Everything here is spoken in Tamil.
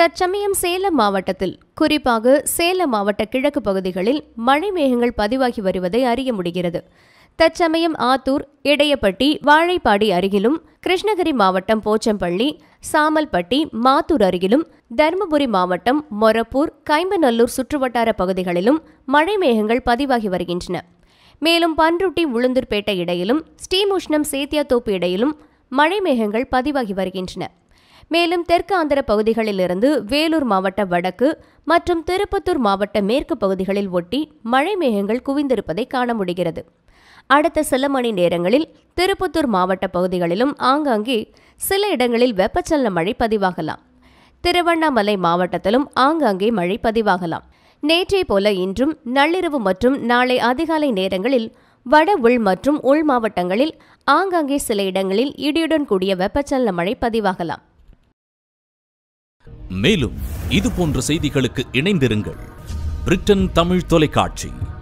தற்சமயம் சேலம் மாவட்டத்தில் குறிப்பாக சேலம் மாவட்ட கிழக்கு பகுதிகளில் மழை மேகங்கள் பதிவாகி வருவதை அறிய முடிகிறது தற்சமயம் ஆத்தூர் இடையப்பட்டி வாழைப்பாடி அருகிலும் கிருஷ்ணகிரி மாவட்டம் போச்சம்பள்ளி சாமல்பட்டி மாத்தூர் அருகிலும் தருமபுரி மாவட்டம் மொரப்பூர் கைம்பநல்லூர் சுற்றுவட்டார பகுதிகளிலும் மழை மேகங்கள் பதிவாகி வருகின்றன மேலும் பன்ருட்டி உளுந்தூர்பேட்டை இடையிலும் ஸ்ரீமுஷ்ணம் சேத்தியாத்தோப்பு இடையிலும் மழை மேகங்கள் பதிவாகி வருகின்றன மேலும் தெற்கு ஆந்திர பகுதிகளிலிருந்து வேலூர் மாவட்ட வடக்கு மற்றும் திருப்பத்தூர் மாவட்ட மேற்கு பகுதிகளில் ஒட்டி மழை மேகங்கள் குவிந்திருப்பதை காண முடிகிறது அடுத்த சில மணி நேரங்களில் திருப்பத்தூர் மாவட்ட பகுதிகளிலும் ஆங்காங்கே சில இடங்களில் வெப்பச்சலன மழை பதிவாகலாம் திருவண்ணாமலை மாவட்டத்திலும் ஆங்காங்கே மழை பதிவாகலாம் நேற்றை போல இன்றும் நள்ளிரவு மற்றும் நாளை அதிகாலை நேரங்களில் வட உள் மற்றும் உள் மாவட்டங்களில் ஆங்காங்கே சில இடங்களில் இடியுடன் கூடிய வெப்பச்சலன மழை பதிவாகலாம் மேலும் இது போன்ற செய்திகளுக்கு இணைந்திருங்கள் பிரிட்டன் தமிழ் தொலைக்காட்சி